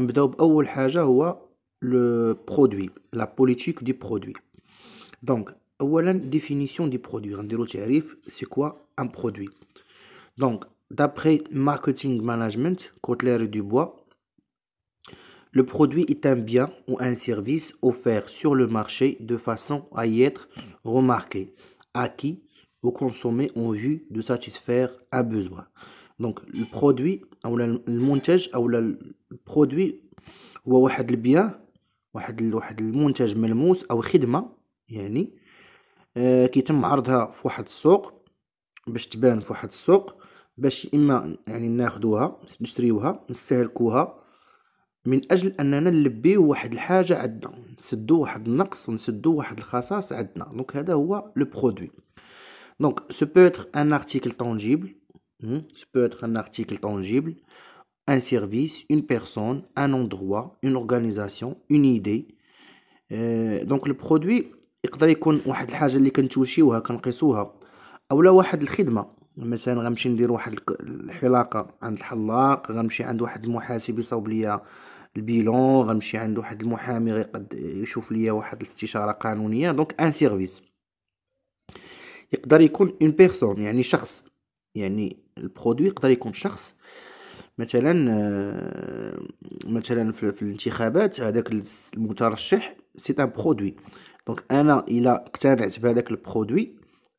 le باول حاجه هو لو برودوي لا بوليتيك du produit. دونك اولا ديفينيسيون produit برودوي غنديرو تعريف سي كوا d'après marketing management Kotler Dubois le produit est un bien ou un service offert sur le marché de façon à y être remarqué acquis ou consommé en vue de satisfaire un besoin. دونك البرودوي او المنتج او البرودوي هو واحد البيان واحد واحد المنتج ملموس او خدمه يعني آه كيتم عرضها في واحد السوق باش تبان في واحد السوق باش اما يعني ناخدوها نشريوها نستهلكوها من اجل اننا نلبيو واحد الحاجه عندنا نسدو واحد النقص ونسدو واحد الخصاص عندنا دونك هذا هو لو برودوي دونك سو بوتر ان ارتيكل تانجيبل Ça hmm? peut être un article tangible, un service, une personne, un endroit, une organisation, une idée. دونك euh, البرودوي يقدر يكون واحد الحاجه اللي كنتوشيوها كنقيسوها اولا واحد الخدمه مثلا غنمشي ندير واحد الحلاقه عند الحلاق غنمشي عند واحد المحاسب يصاوب ليا البيلون غنمشي عند واحد المحامي قد يشوف ليا واحد الاستشاره قانونيه دونك ان سيرفيس يقدر يكون اون بيرسون يعني شخص يعني البرودوي يقدر يكون شخص مثلا آه، مثلا في الانتخابات هذاك المترشح سي ان برودوي دونك انا الا اقتنعت بهذاك البرودوي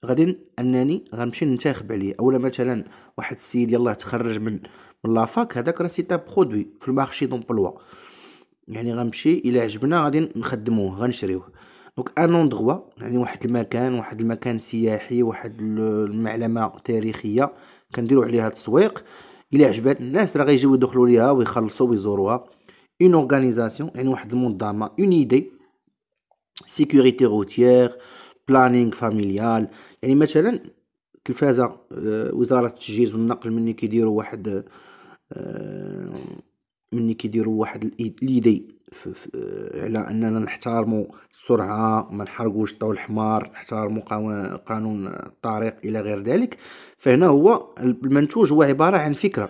غادي انني غنمشي ننتخب عليه اولا مثلا واحد السيد يلاه تخرج من من لافاك هذاك راه سي ان برودوي في المارشي دومبلوا يعني غنمشي الا عجبنا غادي نخدموه غنشريوه دونك ان اوندغوا يعني واحد المكان واحد المكان سياحي واحد المعلمه تاريخيه كنديرو عليها تسويق الى عجبات الناس راه غيجيو يدخلوا ليها ويخلصوا ويزوروها اون اورغانيزاسيون يعني واحد المنظمه اون ايدي سيكوريتي روتيير بلانينغ فاميليال يعني مثلا التلفازه آه، وزاره التجهيز والنقل مني كيديروا واحد آه، مني كيديروا واحد الايدي على اننا نحترموا السرعه ما نحرقوش الضوء الحمار نحترموا قانون الطريق الى غير ذلك فهنا هو المنتوج هو عباره عن فكره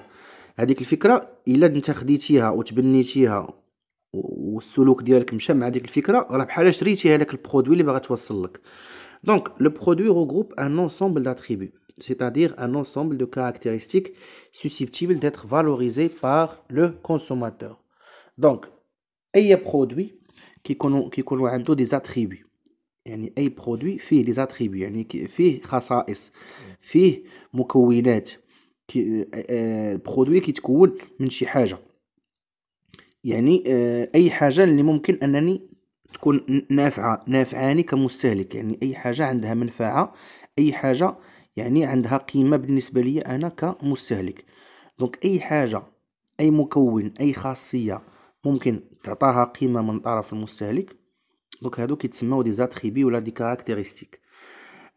هذيك الفكره الا انت خديتيها وتبنيتيها والسلوك ديالك مشى مع هذيك الفكره راه بحال شريتي هذاك البرودوي اللي باغا توصل لك دونك لو برودوي regroupe ان ensemble d'attributs c'est-à-dire un ensemble de caractéristiques susceptibles d'être valorisées par le consommateur donc اي برودوي كيكونوا كيكونوا عنده دي زاتريبي يعني اي برودوي فيه دي زاتريبي يعني فيه خصائص فيه مكونات كي برودوي آه، كيتكون آه، من شي حاجه يعني آه، اي حاجه اللي ممكن انني تكون نافعه نافعاني كمستهلك يعني اي حاجه عندها منفعه اي حاجه يعني عندها قيمه بالنسبه لي انا كمستهلك دونك اي حاجه اي مكون اي خاصيه ممكن تعطاها قيمه من طرف المستهلك دونك هادو كيتسموا دي زاتريبي ولا دي كاركتيرستيك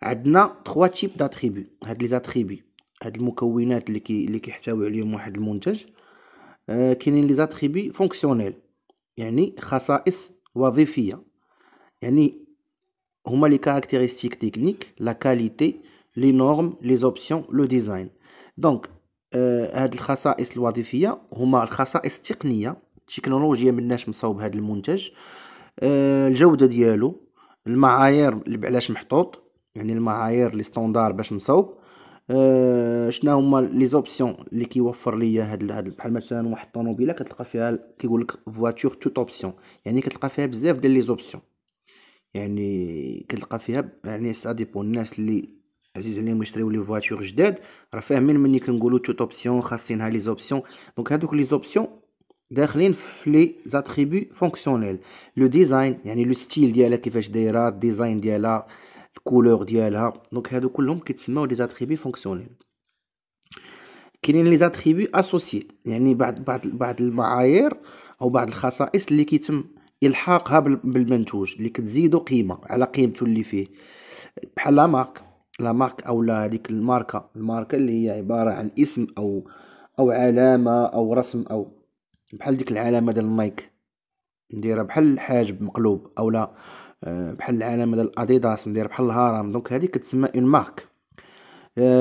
عندنا 3 تيب داتريبي هاد لي زاتريبي هاد المكونات اللي كي اللي كيحتوي عليهم واحد المنتج آه، كاينين لي زاتريبي فونكسيونيل يعني خصائص وظيفيه يعني هما لي كاركتيرستيك تكنيك لا كاليتي لي نورم لي زوبسيون لو ديزاين دونك آه، هاد الخصائص الوظيفيه هما الخصائص التقنيه التكنولوجيا مناش مصاوب هذا المنتج أه الجوده ديالو المعايير اللي علاش محطوط يعني المعايير لي ستوندار باش مصاوب أه شنو هما لي زوبسيون اللي كيوفر ليا هاد هاد بحال مثلا واحد الطوموبيله كتلقى فيها كيقول لك فواتور توت اوبسيون يعني كتلقى فيها بزاف ديال لي زوبسيون يعني كتلقى فيها يعني سا ديبون الناس اللي عزيز عليهم يشريو لي فواتور جداد راه فاهمين ملي كنقولوا توت اوبسيون خاصينها لي زوبسيون دونك هادوك لي زوبسيون داخلين في لي زاتريبي فونكسيونيل لو ديزاين يعني لو ستيل ديالها كيفاش دايره الديزاين ديالها الكولور ديالها دونك هادو كلهم كيتسموا لي زاتريبي فونكسيونيل كاينين لي زاتريبي اسوسي يعني بعض بعض بعض المعايير او بعض الخصائص اللي كيتم الحاقها بالمنتوج اللي كتزيدو قيمه على قيمته اللي فيه بحال لا مارك لا مارك او لا هذيك الماركه الماركه اللي هي عباره عن اسم او او علامه او رسم او بحال ديك العلامه ديال النايك نديرها بحال الحاجب مقلوب اولا آه، بحال العلامه ديال الاديداس ندير بحال الهرم دونك هذه كتسمى اون آه، مارك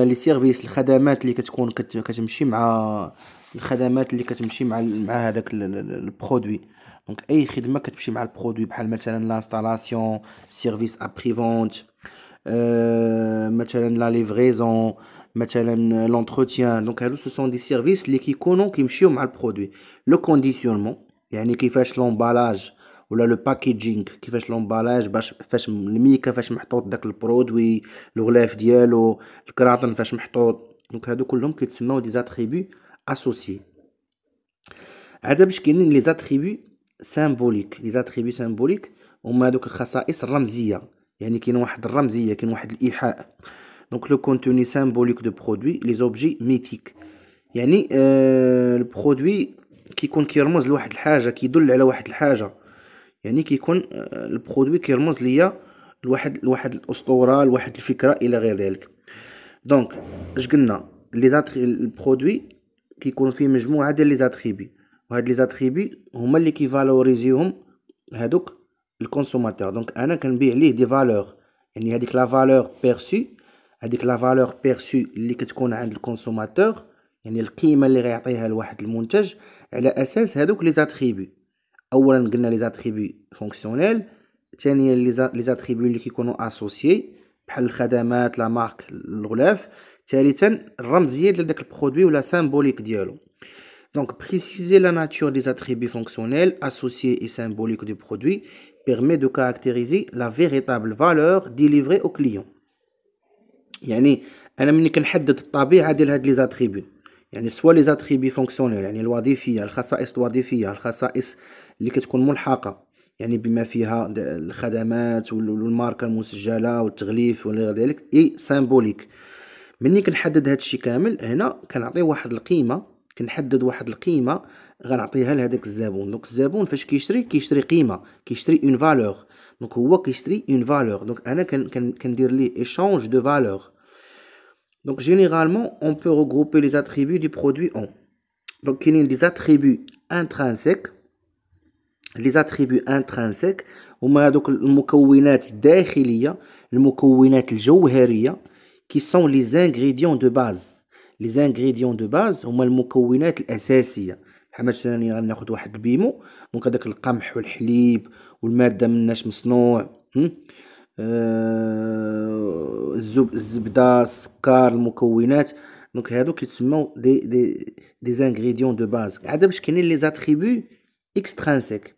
لي سيرفيس الخدمات اللي كتكون كت كتمشي مع الخدمات اللي كتمشي مع مع هذاك البرودوي دونك اي خدمه كتمشي مع البرودوي بحال مثلا لانستالاسيون سيرفيس ابريفونت أه مثلا لا ليفريزون مثلا لونتروتيان دونك هادو سو سون دي سيرفيس اللي كيكونوا كيمشيو مع البرودوي لو كونديسيونمون يعني كيفاش لومبالاج ولا لو باكيجينغ كيفاش لومبالاج باش فاش الميكا فاش محطوط داك البرودوي الغلاف ديالو الكراتن فاش محطوط دونك هادو كلهم كيتسماو دي زاتريبي اسوسي عاد باش كاينين لي زاتريبي سيمبوليك لي زاتريبي سيمبوليك هما هادوك الخصائص الرمزيه يعني كاين واحد الرمزيه كاين واحد الايحاء دونك لو كونتوني سامبوليك دو برودوي لي زوبجي mythiques. يعني euh, البرودوي كيكون كيرمز لواحد الحاجه كيدل على واحد الحاجه يعني كيكون البرودوي كيرمز ليا لواحد لواحد الاسطوره لواحد الفكره الى غير ذلك دونك اش قلنا لي البرودوي كيكون فيه مجموعه ديال لي زاتريبي وهاد لي زاتريبي هما اللي كيفالوريزيهم هادوك الكونسوماتور دونك انا كنبيع ليه دي فالور يعني هذيك لا فالور بيرسي cest la valeur perçue qui est conçue par le consommateur, c'est-à-dire la valeur que donne le produit à l'acheteur. Elle est basée sur ces attributs. les attributs fonctionnels. les attributs qui sont associés aux services ou aux produits. Troisièmement, les attributs symboliques. Donc, préciser la nature des attributs fonctionnels associés et symboliques du produit permet de caractériser la véritable valeur délivrée au client. يعني انا ملي كنحدد الطبيعه ديال هاد لي زاتريبي يعني سوا لي زاتريبي فونكسيونيل يعني الوظيفيه الخصائص الوظيفيه الخصائص اللي كتكون ملحقه يعني بما فيها الخدمات والماركه المسجله والتغليف غير ذلك اي سيمبوليك ملي كنحدد هادشي كامل هنا كنعطي واحد القيمه كنحدد واحد القيمه غنعطيها لهداك الزبون دونك الزبون فاش كيشري كيشري قيمه كيشري اون فالور دونك هو كيشري اون فالور دونك انا كندير ليه ايشانج دو فالور دونك جينيرالمون اون بو ريغروبي لي اتريبي دو برودوي اون دونك كاينين لي اتريبي انترانسيك لي اتريبي انترانسيك هما هذوك المكونات الداخليه المكونات الجوهريه كي سون لي زانغريديون دو باز لي زانغريديون دو باز هما المكونات الاساسيه بحال مثلا غناخذ واحد البيمو دونك هذاك القمح والحليب والماده مناش مصنوع آه الزب الزبده السكر المكونات دونك هادو كيتسموا دي دي دي زانغريديون دو باز عاد باش كاينين لي زاتريبيو اكسترانسيك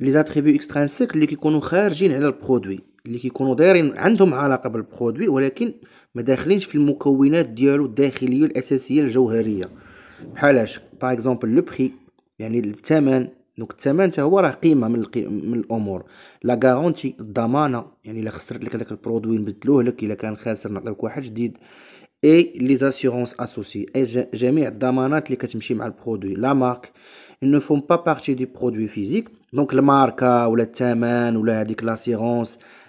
لي زاتريبيو اكسترانسيك اللي كيكونوا خارجين على البرودوي اللي كيكونوا دايرين عندهم علاقه بالبرودوي ولكن ما داخلينش في المكونات ديالو الداخليه الاساسيه الجوهريه بحالاش باغ اكزومبل لو بري يعني الثمن دونك الثمن حتى هو راه قيمه من القي... من الامور لا غارونتي الضمانه يعني الا خسرت لك هذاك البرودوي نبدلوه لك الا كان خاسر نعطيوك واحد جديد اي لي زاسيورونس اسوسي اي جميع الضمانات اللي كتمشي مع البرودوي لا مارك ne فون با بارتي دي برودوي فيزيك دونك الماركه ولا الثمن ولا هذيك لاسيرونس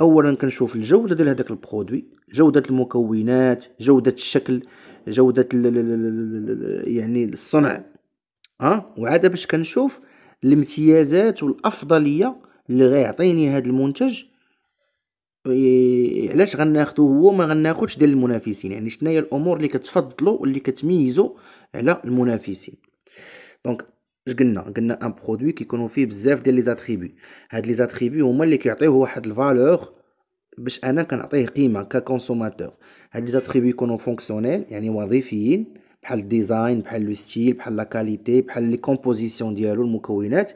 اولا كنشوف الجوده ديال هذاك البرودوي جوده المكونات جوده الشكل جوده يعني الصنع ها وعاد باش كنشوف الامتيازات والافضليه اللي غيعطيني هذا المنتج إيه، علاش غناخدو هو ما غناخذش ديال المنافسين يعني هي الامور اللي كتفضلو واللي كتميزو على المنافسين دونك اش قلنا قلنا ان برودوي كيكونوا فيه بزاف ديال لي زاتريبي هاد لي زاتريبي هما اللي كيعطيوه واحد الفالور باش انا كنعطيه قيمه ككونسوماتور هاد لي زاتريبي يكونوا فونكسيونيل يعني وظيفيين بحال الديزاين بحال لو ستيل بحال لا كاليتي بحال لي كومبوزيسيون ديالو المكونات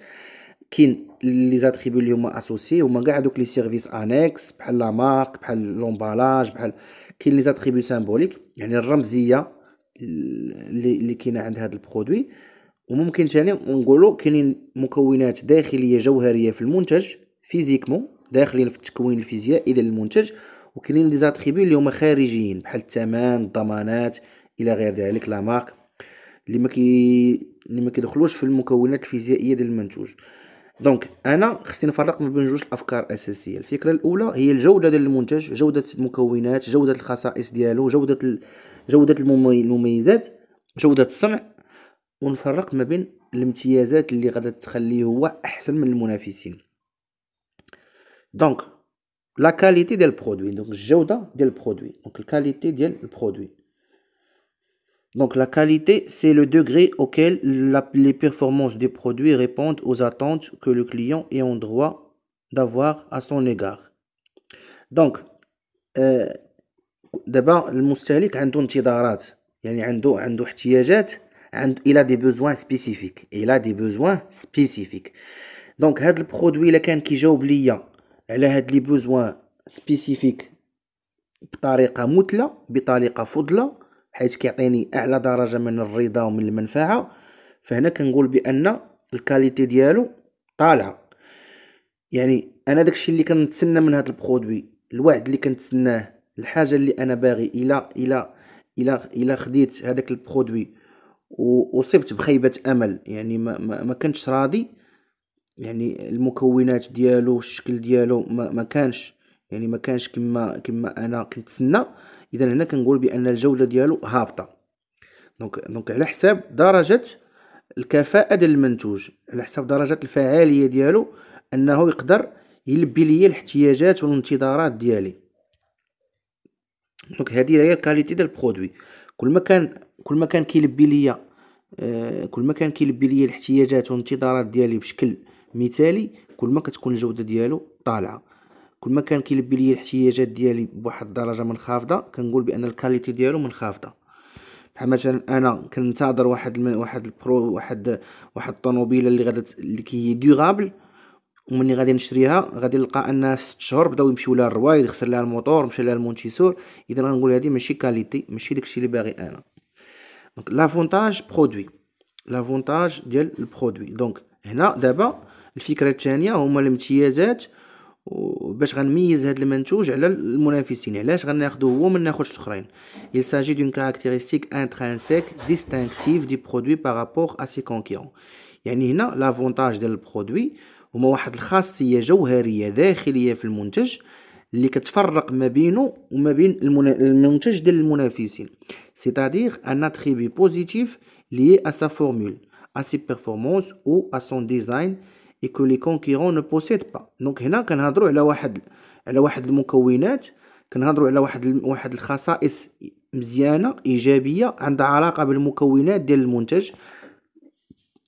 كاين لي زاتريبي اللي هما اسوسي هما كاع دوك لي سيرفيس انكس بحال لا مارك بحال لومبالاج بحال كاين لي زاتريبي سيمبوليك يعني الرمزيه اللي كاينه عند هاد البرودوي وممكن ثاني نقولوا كاينين مكونات داخليه جوهريه في المنتج فيزيكمون داخلين في التكوين الفيزيائي ديال المنتج وكاينين لي زاتريبيو اللي هما خارجيين بحال الثمن الضمانات الى غير ذلك لا مارك اللي ما كي اللي ما كيدخلوش في المكونات الفيزيائيه ديال المنتوج دونك انا خصني نفرق ما بين جوج الافكار الاساسيه الفكره الاولى هي الجوده ديال المنتج جوده المكونات جوده الخصائص ديالو جوده جوده المميزات جوده الصنع On fera une comparaison entre qui est rendu le Donc, la qualité du produit. Donc, produit. Donc, la qualité du produit. Donc, la qualité c'est le degré auquel les performances du produit répondent aux attentes que le client est en droit d'avoir à son égard. Donc, euh, d'abord, le consommateur a des attentes. Ça veut dire a des attentes. عند الى دي بوزوان سبيسيفيك الى دي بوزوان سبيسيفيك دونك هاد البرودوي الا كان كيجاوب ليا على هاد لي بوزوان سبيسيفيك بطريقه مثلى بطريقه فضلى حيت كيعطيني اعلى درجه من الرضا ومن المنفعه فهنا كنقول بان الكاليتي ديالو طالعه يعني انا داكشي اللي كنتسنى من هاد البرودوي الوعد اللي كنتسناه الحاجه اللي انا باغي الى الى الى الى خديت هذاك البرودوي وصبت بخيبه امل يعني ما, ما, ما كنتش راضي يعني المكونات ديالو الشكل ديالو ما, ما كانش يعني ما كانش كما كما انا كنتسنى اذا هنا كنقول بان الجوده ديالو هابطه دونك دونك على حساب درجه الكفاءه ديال المنتوج على حساب درجه الفعاليه ديالو انه يقدر يلبي ليا الاحتياجات والانتظارات ديالي دونك هذه هي الكاليتي ديال البرودوي كل ما كان كل ما كان كيلبي ليا آه، كل ما كان كيلبي ليا الاحتياجات والانتظارات ديالي بشكل مثالي كل ما كتكون الجوده ديالو طالعه كل ما كان كيلبي ليا الاحتياجات ديالي بواحد الدرجه منخفضه كنقول بان الكاليتي ديالو منخفضه بحال مثلا انا كننتظر واحد الم... واحد البرو واحد واحد الطوموبيله اللي غادا اللي كي ديغابل ومني غادي نشريها غادي نلقى انها ست شهور بداو يمشيو لها الروايد خسر لها الموتور مشى لها المونتيسور اذا غنقول هذه ماشي كاليتي ماشي داكشي اللي باغي انا دونك لافونتاج برودوي لافونتاج ديال البرودوي دونك هنا دابا الفكره الثانيه هما الامتيازات باش غنميز هذا المنتوج على المنافسين علاش غناخذو هو ما ناخذش الاخرين il s'agit d'une caractéristique intrinsèque distinctive du produit par rapport à ses concurrents يعني هنا لافونتاج ديال البرودوي هما واحد الخاصيه جوهريه داخليه في المنتج اللي كتفرق ما بينه وما بين المنتج ديال المنافسين سيتادير ان اتريبي بوزيتيف لي ا سا فورمول ا سي بيرفورمانس او ا سون ديزاين اي كو لي كونكورون نو بوسيد با دونك هنا كنهضروا على واحد على واحد المكونات كنهضروا على واحد واحد الخصائص مزيانه ايجابيه عندها علاقه بالمكونات ديال المنتج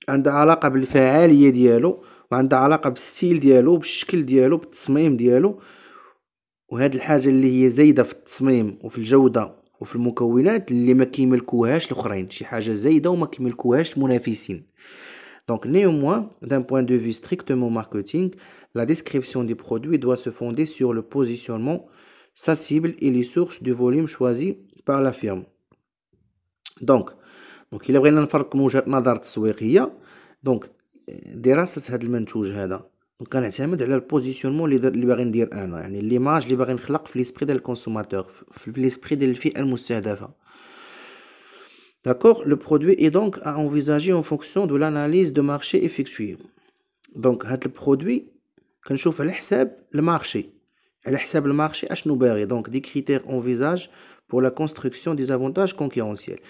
عندها علاقه بالفعاليه ديالو وعندها علاقه بالستيل ديالو بالشكل ديالو بالتصميم ديالو وهاد الحاجه اللي هي زايده في التصميم وفي الجوده وفي المكونات اللي ما كيملكوهاش الاخرين شي حاجه زايده وما كيملكوهاش المنافسين Donc néanmoins, d'un point de vue strictement marketing, la description du produit doit se fonder sur le positionnement, sa cible et les sources du volume choisi par la firme. Donc, donc il a vraiment un fark moujat nadar tsouéqiya. Donc, دراسة هذا المنتوج هذا دونك غنعتمد على البوزيسيونمون اللي l'esprit consommateur D'accord Le produit est donc à envisager en fonction de l'analyse de marché effectuée. Donc, le produit, quand je le marché, le marché, est donc des critères envisagés pour la construction des avantages concurrentiels.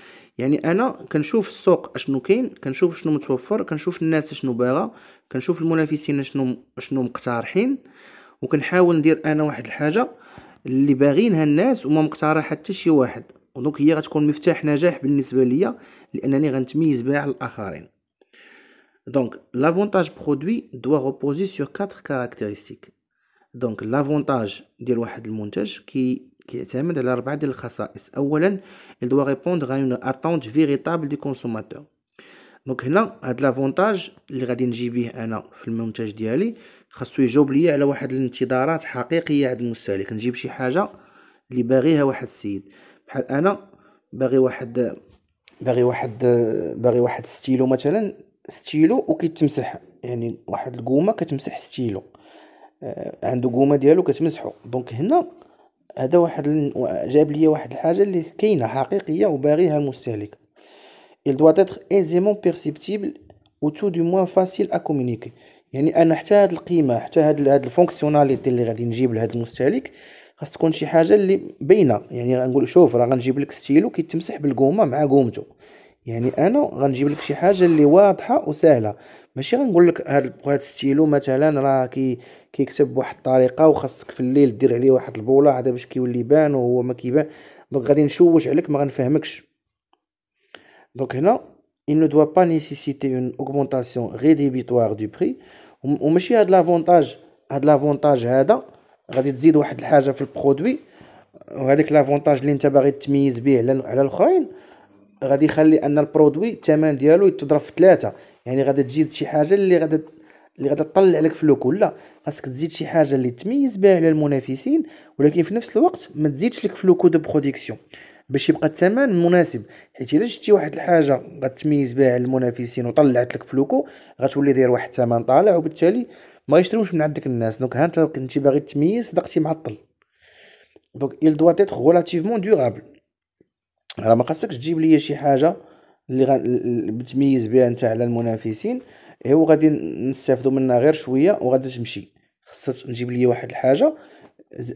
كنشوف المنافسين شنو شنو مقترحين وكنحاول ندير انا واحد الحاجه اللي باغينها الناس وما مقترح حتى شي واحد ودونك هي غتكون مفتاح نجاح بالنسبه ليا لانني غنتميز بها على الاخرين دونك لافونتاج برودوي دوا ريبوزي سور 4 كاركتيرستيك دونك لافونتاج ديال واحد المنتج كي كيعتمد على اربعه ديال الخصائص اولا دو ريبوند répondre à اتونت attente دي كونسوماتور دونك هنا هاد لافونتاج اللي غادي نجي به انا في المنتج ديالي خاصو يجاوب ليا على واحد الانتظارات حقيقيه عند المستهلك نجيب شي حاجه اللي باغيها واحد السيد بحال انا باغي واحد باغي واحد باغي واحد ستيلو مثلا ستيلو وكيتمسح يعني واحد القومه كتمسح ستيلو آه، عنده قومه ديالو كتمسحو دونك هنا هذا واحد جاب ليا واحد الحاجه اللي كاينه حقيقيه وباغيها المستهلك il doit être aisément perceptible ou tout du moins facile à communiquer يعني انا حتى هاد القيمه حتى هاد هاد الفونكسيوناليتي اللي غادي نجيب لهاد المستهلك خاص تكون شي حاجه اللي باينه يعني غنقول شوف راه غنجيب لك ستيلو كيتمسح بالقومه مع قومته يعني انا غنجيب لك شي حاجه اللي واضحه وسهله ماشي غنقول لك هاد هاد ستيلو مثلا راه كي كيكتب بواحد الطريقه وخاصك في الليل دير عليه واحد البوله عاد باش كيولي بان وهو ما كيبان دونك غادي نشوش عليك ما غنفهمكش Donc là, il ne doit pas nécessiter une augmentation rédhibitoire du prix. وماشي هاد l'avantage هاد l'avantage هذا غادي تزيد واحد الحاجه في البرودوي وهذاك لافونتاج اللي انت باغي تميز به على على الاخرين غادي يخلي ان البرودوي الثمن ديالو يتضرب في ثلاثه يعني غادي تزيد شي حاجه اللي غادي اللي غادي تطلع لك فلوك ولا خاصك تزيد شي حاجه اللي تميز بها على المنافسين ولكن في نفس الوقت ما تزيدش لك كو دو برودكسيون باش يبقى الثمن مناسب حيت الا شتي واحد الحاجه غتميز بها على المنافسين وطلعت لك فلوكو غتولي داير واحد الثمن طالع وبالتالي ما يشتروش من عندك الناس دونك ها انت كنتي باغي تميز صدقتي معطل دونك il doit être relativement durable راه ما خاصكش تجيب ليا شي حاجه اللي غ... بتميز بها انت على المنافسين هو غادي نستافدوا منها غير شويه وغادي تمشي خاصك نجيب ليا واحد الحاجه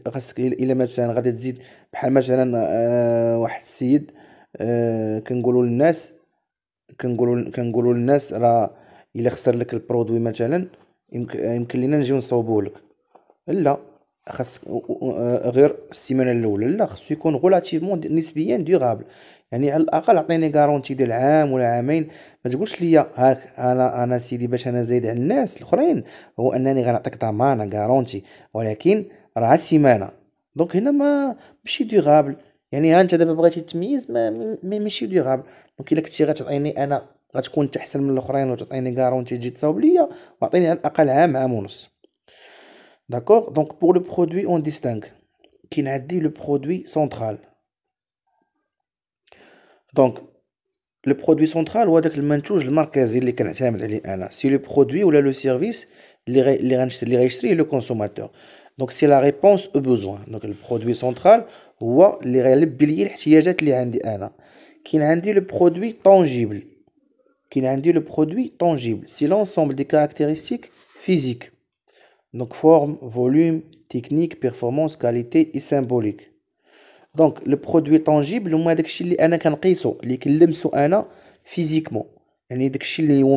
خاصك الا مثلا غادي تزيد بحال مثلا آه، واحد السيد آه، كنقولوا للناس كنقولوا كنقولوا للناس راه الا خسر لك البرودوي مثلا يمكن لينا نجيو نصوبوه لك لا خاص آه، غير السيمانه الاولى لا خصو يكون غولاتيفمون نسبيا ديغابل يعني على الاقل عطيني غارونتي ديال عام ولا عامين ما تقولش ليا هاك انا انا سيدي باش انا زايد على الناس الاخرين هو انني غنعطيك ضمانه غارونتي ولكن راه سيمانه دونك هنا ما ماشي ديغابل يعني ها انت دابا بغيتي تميز ما ماشي ديغابل دونك الا كنتي غتعطيني انا غتكون تحسن من الاخرين وتعطيني كارونتي تجي تصاوب ليا وعطيني على الاقل عام عام ونص داكوغ دونك بور لو برودوي اون ديستينغ كي نعدي لو برودوي سونترال دونك لو برودوي سونترال هو داك المنتوج المركزي اللي كنعتمد عليه انا سي لو برودوي ولا لو سيرفيس اللي غي... اللي غنشري اللي غيشريه لو كونسوماتور Donc c'est la réponse au besoin. Donc le produit central, ou اللي غيلبي tangible. الاحتياجات اللي عندي انا كاين physiques donc forme volume technique performance qualité et symbolique donc le produit tangible c'est داكشي اللي انا اللي physiquement يعني داكشي اللي هو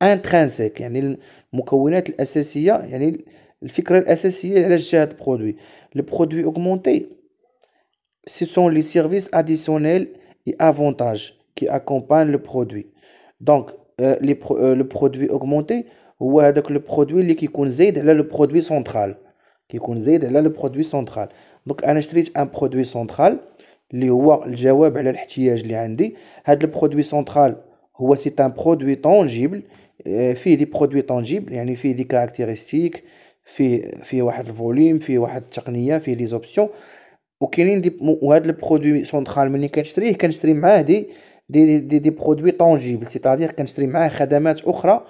Intrinsèque, y a produit, le produit augmenté. Ce sont les services additionnels et avantages qui accompagnent le produit. Donc euh, euh, le produit augmenté ou avec le produit, qui est le produit central, qui Donc un produit central, le produit central, c'est un produit tangible. آه، فيه دي برودوي طونجيبل يعني فيه دي كاركتيرستيك فيه فيه واحد الفوليوم فيه واحد التقنيه فيه لي زوبسيون وكاينين دي وهاد البرودوي سونترال ملي كنشريه كنشري معاه دي دي دي, دي برودوي طونجيبل سيتادير كنشري معاه خدمات اخرى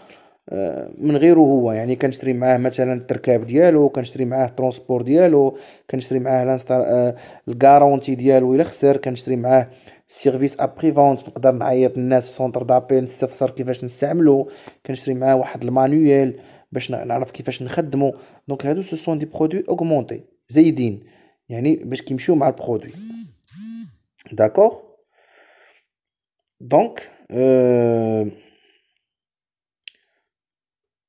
آه، من غيره هو يعني كنشري معاه مثلا التركاب ديالو كنشري معاه الترونسبور ديالو كنشري معاه الانستار آه، الكارونتي ديالو الا خسر كنشري معاه سيرفيس ابري فونت نقدر نعيط للناس في سونتر دابيل نستفسر كيفاش نستعملو كنشري معاه واحد المانويل باش نعرف كيفاش نخدمو دونك هادو سو سون دي برودوي اوغمونتي زايدين يعني باش كيمشيو مع البرودوي داكوغ دونك أه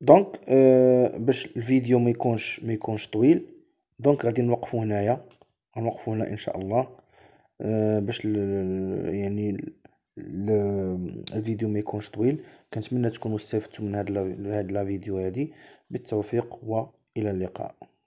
دونك أه باش الفيديو ما يكونش ما يكونش طويل دونك غادي نوقفو هنايا غنوقفو هنا ان شاء الله آه، باش يعني الفيديو ما يكونش طويل كنتمنى تكونوا استفدتوا من هاد لا فيديو هذه بالتوفيق والى اللقاء